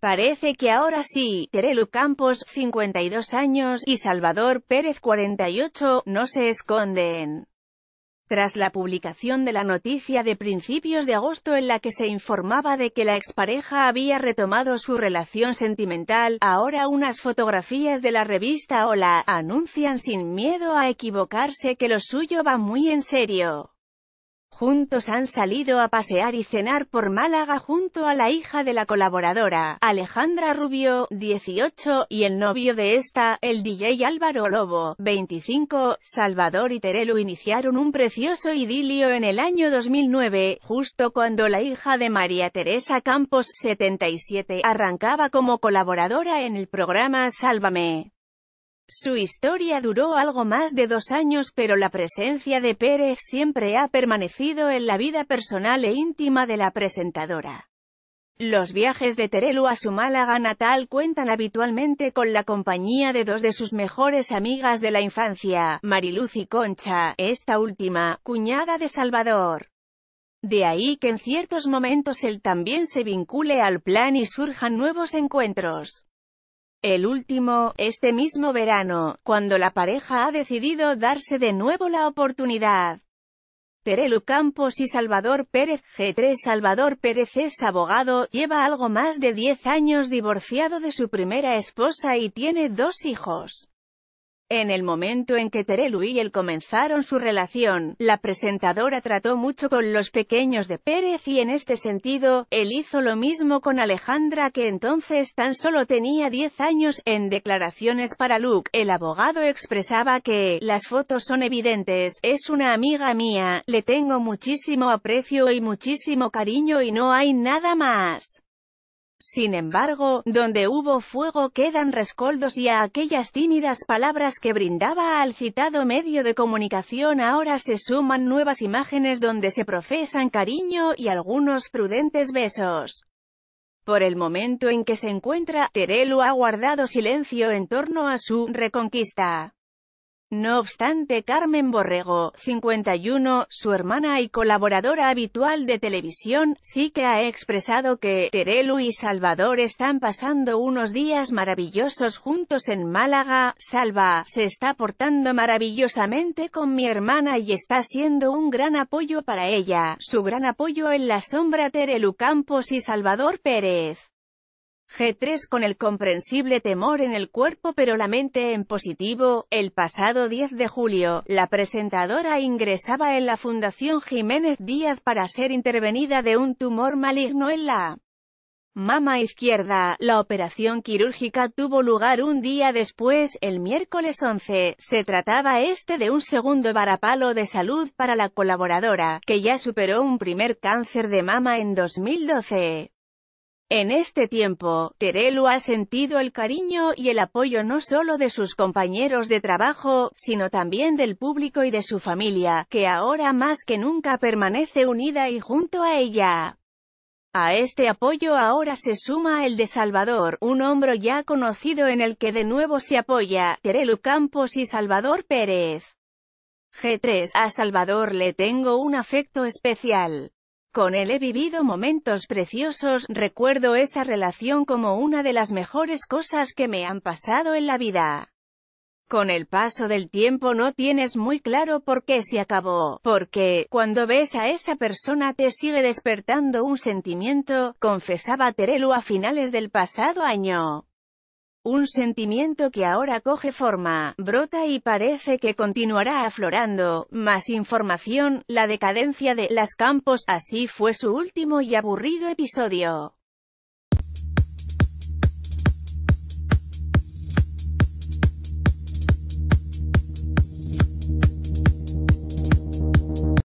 Parece que ahora sí, Terelu Campos, 52 años, y Salvador Pérez, 48, no se esconden. Tras la publicación de la noticia de principios de agosto en la que se informaba de que la expareja había retomado su relación sentimental, ahora unas fotografías de la revista Hola anuncian sin miedo a equivocarse que lo suyo va muy en serio. Juntos han salido a pasear y cenar por Málaga junto a la hija de la colaboradora, Alejandra Rubio, 18, y el novio de esta, el DJ Álvaro Lobo, 25. Salvador y Terelu iniciaron un precioso idilio en el año 2009, justo cuando la hija de María Teresa Campos, 77, arrancaba como colaboradora en el programa Sálvame. Su historia duró algo más de dos años pero la presencia de Pérez siempre ha permanecido en la vida personal e íntima de la presentadora. Los viajes de Terelu a su Málaga natal cuentan habitualmente con la compañía de dos de sus mejores amigas de la infancia, Mariluz y Concha, esta última, cuñada de Salvador. De ahí que en ciertos momentos él también se vincule al plan y surjan nuevos encuentros. El último, este mismo verano, cuando la pareja ha decidido darse de nuevo la oportunidad. Perelu Campos y Salvador Pérez G3 Salvador Pérez es abogado, lleva algo más de 10 años divorciado de su primera esposa y tiene dos hijos. En el momento en que Terelu y él comenzaron su relación, la presentadora trató mucho con los pequeños de Pérez y en este sentido, él hizo lo mismo con Alejandra que entonces tan solo tenía 10 años. En declaraciones para Luke, el abogado expresaba que, las fotos son evidentes, es una amiga mía, le tengo muchísimo aprecio y muchísimo cariño y no hay nada más. Sin embargo, donde hubo fuego quedan rescoldos y a aquellas tímidas palabras que brindaba al citado medio de comunicación ahora se suman nuevas imágenes donde se profesan cariño y algunos prudentes besos. Por el momento en que se encuentra, Terelu ha guardado silencio en torno a su reconquista. No obstante Carmen Borrego, 51, su hermana y colaboradora habitual de televisión, sí que ha expresado que Terelu y Salvador están pasando unos días maravillosos juntos en Málaga. Salva, se está portando maravillosamente con mi hermana y está siendo un gran apoyo para ella. Su gran apoyo en la sombra Terelu Campos y Salvador Pérez. G3 con el comprensible temor en el cuerpo pero la mente en positivo. El pasado 10 de julio, la presentadora ingresaba en la Fundación Jiménez Díaz para ser intervenida de un tumor maligno en la mama izquierda. La operación quirúrgica tuvo lugar un día después, el miércoles 11. Se trataba este de un segundo varapalo de salud para la colaboradora, que ya superó un primer cáncer de mama en 2012. En este tiempo, Terelu ha sentido el cariño y el apoyo no solo de sus compañeros de trabajo, sino también del público y de su familia, que ahora más que nunca permanece unida y junto a ella. A este apoyo ahora se suma el de Salvador, un hombro ya conocido en el que de nuevo se apoya, Terelu Campos y Salvador Pérez. G3. A Salvador le tengo un afecto especial. Con él he vivido momentos preciosos, recuerdo esa relación como una de las mejores cosas que me han pasado en la vida. Con el paso del tiempo no tienes muy claro por qué se acabó, porque, cuando ves a esa persona te sigue despertando un sentimiento, confesaba Terelu a finales del pasado año. Un sentimiento que ahora coge forma, brota y parece que continuará aflorando. Más información, la decadencia de «Las Campos», así fue su último y aburrido episodio.